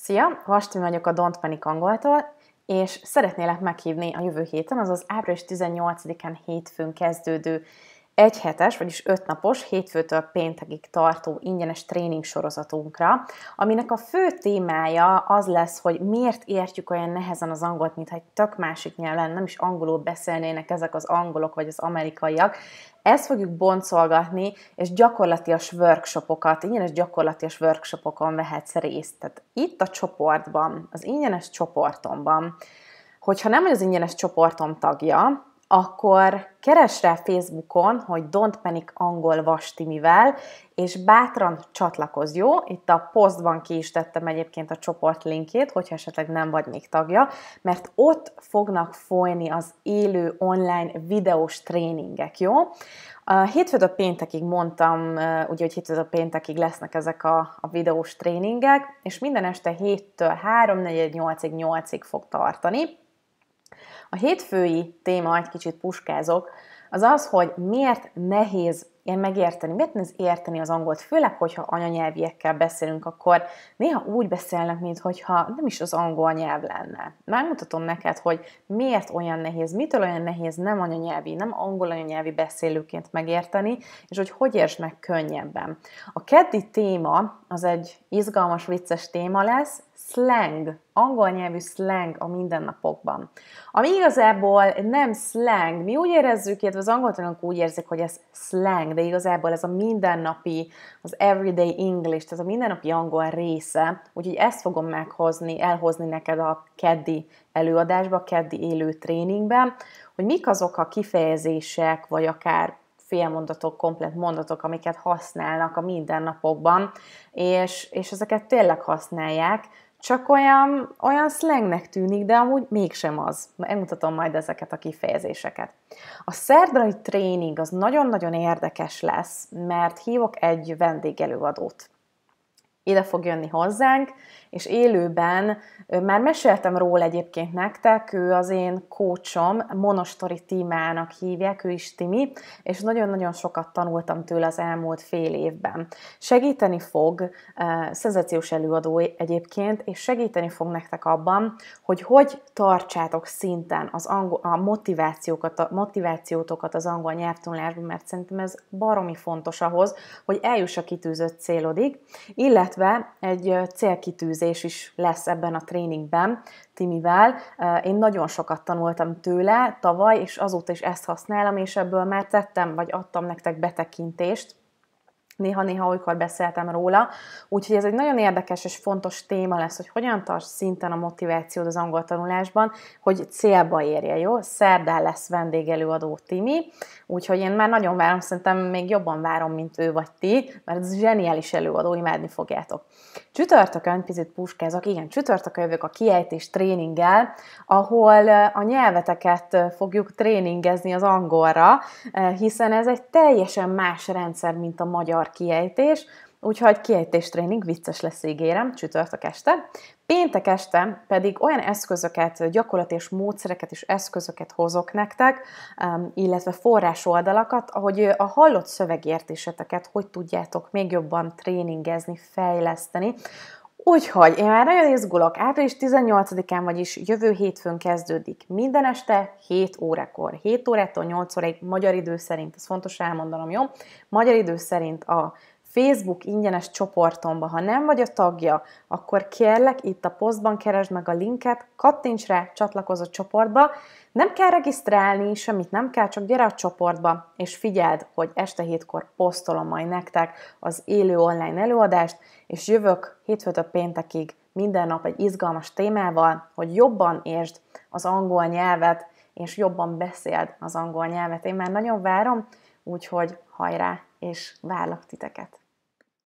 Szia, Vastin vagyok a Don't Panic Angoltól, és szeretnélek meghívni a jövő héten, azaz április 18-án hétfőn kezdődő egy hetes, vagyis ötnapos, hétfőtől péntekig tartó ingyenes tréning sorozatunkra, aminek a fő témája az lesz, hogy miért értjük olyan nehezen az angolt, mintha egy tök másik nyelven nem is angolul beszélnének ezek az angolok vagy az amerikaiak. Ezt fogjuk boncolgatni, és gyakorlatias workshopokat, ingyenes gyakorlatias workshopokon vehetsz részt. Tehát itt a csoportban, az ingyenes csoportomban, hogyha nem vagy az ingyenes csoportom tagja, akkor keres rá Facebookon, hogy Don't Panic angol vastimivel, és bátran csatlakozz, jó? Itt a posztban ki is tettem egyébként a csoport linkét, hogyha esetleg nem vagy még tagja, mert ott fognak folyni az élő online videós tréningek, jó? A hétfőtől péntekig mondtam, ugye, hogy hétfőtől péntekig lesznek ezek a, a videós tréningek, és minden este 7-től 3, 4, 8-ig, 8-ig fog tartani a hétfői téma, egy kicsit puskázok, az az, hogy miért nehéz ilyen megérteni, miért nehéz érteni az angolt, főleg, hogyha anyanyelviekkel beszélünk, akkor néha úgy beszélnek, mintha nem is az angol nyelv lenne. Megmutatom neked, hogy miért olyan nehéz, mitől olyan nehéz nem anyanyelvi, nem angol anyanyelvi beszélőként megérteni, és hogy hogy értsd meg könnyebben. A keddi téma az egy izgalmas, vicces téma lesz, slang, angol nyelvű slang a mindennapokban. Ami igazából nem slang, mi úgy érezzük, illetve az angoltanok úgy érzik, hogy ez slang, de igazából ez a mindennapi, az everyday English, tehát a mindennapi angol része, úgyhogy ezt fogom meghozni, elhozni neked a keddi előadásba, a keddi élő tréningben, hogy mik azok a kifejezések, vagy akár félmondatok, komplet mondatok, amiket használnak a mindennapokban, és, és ezeket tényleg használják, csak olyan, olyan slangnek tűnik, de amúgy mégsem az. Megmutatom majd ezeket a kifejezéseket. A szerdai tréning az nagyon-nagyon érdekes lesz, mert hívok egy vendégelőadót ide fog jönni hozzánk, és élőben már meséltem róla egyébként nektek, ő az én kócsom, Monostori Timának hívják, ő is Timi, és nagyon-nagyon sokat tanultam tőle az elmúlt fél évben. Segíteni fog, uh, szenzációs előadó egyébként, és segíteni fog nektek abban, hogy hogy tartsátok szinten az angol, a, motivációkat, a motivációtokat az angol nyelvtanulásban, mert szerintem ez baromi fontos ahhoz, hogy eljuss a kitűzött célodig, illetve illetve egy célkitűzés is lesz ebben a tréningben Timivel. Én nagyon sokat tanultam tőle tavaly, és azóta is ezt használom, és ebből már tettem, vagy adtam nektek betekintést, néha-néha olykor beszéltem róla. Úgyhogy ez egy nagyon érdekes és fontos téma lesz, hogy hogyan tarts szinten a motivációd az angol tanulásban, hogy célba érje, jó? Szerdán lesz vendégelőadó Timi, úgyhogy én már nagyon várom, szerintem még jobban várom, mint ő vagy ti, mert ez zseniális előadó, imádni fogjátok. Csütörtökön picit puskázok, igen, csütörtökön jövök a kiejtés tréninggel, ahol eh, a nyelveteket eh, fogjuk tréningezni az angolra, eh, hiszen ez egy teljesen más rendszer, mint a magyar kiejtés, úgyhogy tréning vicces lesz, ígérem, csütörtök este. Péntek este pedig olyan eszközöket, gyakorlat és módszereket és eszközöket hozok nektek, illetve forrás oldalakat, ahogy a hallott szövegértéseteket hogy tudjátok még jobban tréningezni, fejleszteni, Úgyhogy én már nagyon izgulok, április 18-án, vagyis jövő hétfőn kezdődik. Minden este 7 órakor. 7 órától 8 óráig magyar idő szerint, ez fontos elmondanom, jó? Magyar idő szerint a Facebook ingyenes csoportomba. Ha nem vagy a tagja, akkor kérlek, itt a posztban keresd meg a linket, kattints rá, csatlakozz a csoportba. Nem kell regisztrálni, semmit nem kell, csak gyere a csoportba, és figyeld, hogy este hétkor posztolom majd nektek az élő online előadást, és jövök hétfőtől péntekig minden nap egy izgalmas témával, hogy jobban értsd az angol nyelvet, és jobban beszéld az angol nyelvet. Én már nagyon várom, úgyhogy hajrá, és várlak titeket!